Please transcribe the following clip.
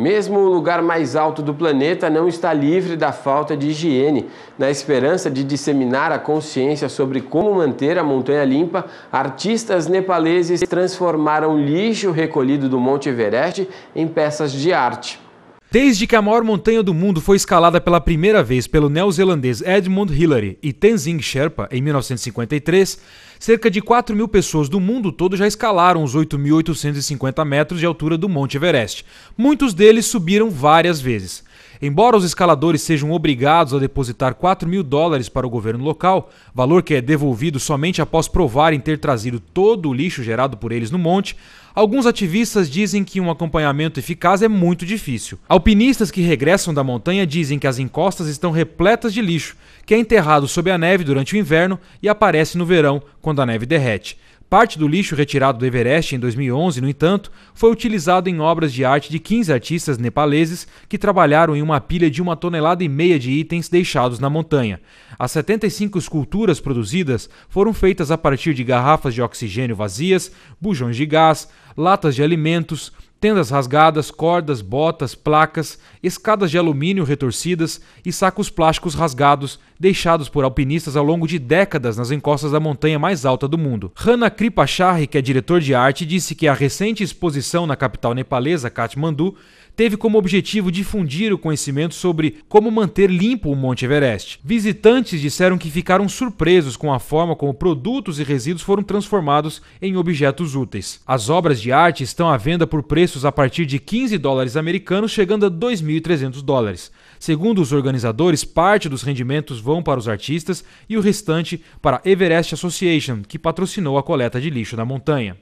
Mesmo o lugar mais alto do planeta não está livre da falta de higiene. Na esperança de disseminar a consciência sobre como manter a montanha limpa, artistas nepaleses transformaram lixo recolhido do Monte Everest em peças de arte. Desde que a maior montanha do mundo foi escalada pela primeira vez pelo neozelandês Edmund Hillary e Tenzing Sherpa em 1953, cerca de 4 mil pessoas do mundo todo já escalaram os 8.850 metros de altura do Monte Everest. Muitos deles subiram várias vezes. Embora os escaladores sejam obrigados a depositar 4 mil dólares para o governo local, valor que é devolvido somente após provarem ter trazido todo o lixo gerado por eles no monte, alguns ativistas dizem que um acompanhamento eficaz é muito difícil. Alpinistas que regressam da montanha dizem que as encostas estão repletas de lixo, que é enterrado sob a neve durante o inverno e aparece no verão, quando quando a neve derrete. Parte do lixo retirado do Everest em 2011, no entanto, foi utilizado em obras de arte de 15 artistas nepaleses que trabalharam em uma pilha de uma tonelada e meia de itens deixados na montanha. As 75 esculturas produzidas foram feitas a partir de garrafas de oxigênio vazias, bujões de gás, latas de alimentos, tendas rasgadas, cordas, botas, placas, escadas de alumínio retorcidas e sacos plásticos rasgados deixados por alpinistas ao longo de décadas nas encostas da montanha mais alta do mundo. Hanna Kripachari, que é diretor de arte, disse que a recente exposição na capital nepalesa, Katmandu, teve como objetivo difundir o conhecimento sobre como manter limpo o Monte Everest. Visitantes disseram que ficaram surpresos com a forma como produtos e resíduos foram transformados em objetos úteis. As obras de arte estão à venda por preço preços a partir de 15 dólares americanos, chegando a 2.300 dólares. Segundo os organizadores, parte dos rendimentos vão para os artistas e o restante para a Everest Association, que patrocinou a coleta de lixo na montanha.